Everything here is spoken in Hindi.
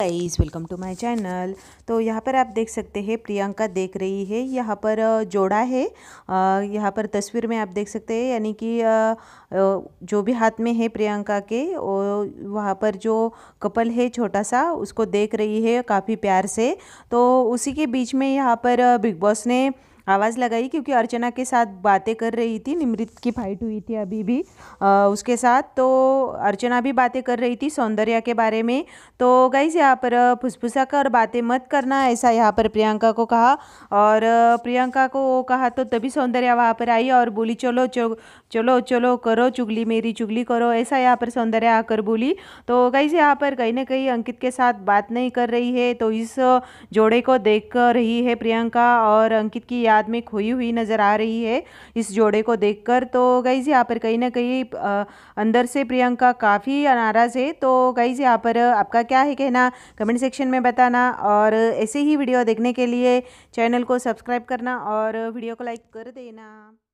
guys welcome to my channel तो यहाँ पर आप देख सकते हैं प्रियंका देख रही है यहाँ पर जोड़ा है यहाँ पर तस्वीर में आप देख सकते हैं यानी कि जो भी हाथ में है प्रियंका के और वहाँ पर जो कपल है छोटा सा उसको देख रही है काफ़ी प्यार से तो उसी के बीच में यहाँ पर बिग बॉस ने आवाज़ लगाई क्योंकि अर्चना के साथ बातें कर रही थी निमृत की फाइट हुई थी अभी भी आ, उसके साथ तो अर्चना भी बातें कर रही थी सौंदर्या के बारे में तो से यहाँ पर फुसफुसा कर बातें मत करना ऐसा यहाँ पर प्रियंका को कहा और प्रियंका को कहा तो तभी सौंदर्या वहाँ पर आई और बोली चलो चो, चलो चलो करो चुगली मेरी चुगली करो ऐसा यहाँ पर सौंदर्या आकर बोली तो गई यहाँ पर कहीं ना कहीं अंकित के साथ बात नहीं कर रही है तो इस जोड़े को देख रही है प्रियंका और अंकित की याद तादाद में खोई हुई नज़र आ रही है इस जोड़े को देखकर तो गई जी यहाँ पर कहीं ना कहीं अंदर से प्रियंका काफ़ी नाराज़ है तो गई जी यहाँ पर आपका क्या है कहना कमेंट सेक्शन में बताना और ऐसे ही वीडियो देखने के लिए चैनल को सब्सक्राइब करना और वीडियो को लाइक कर देना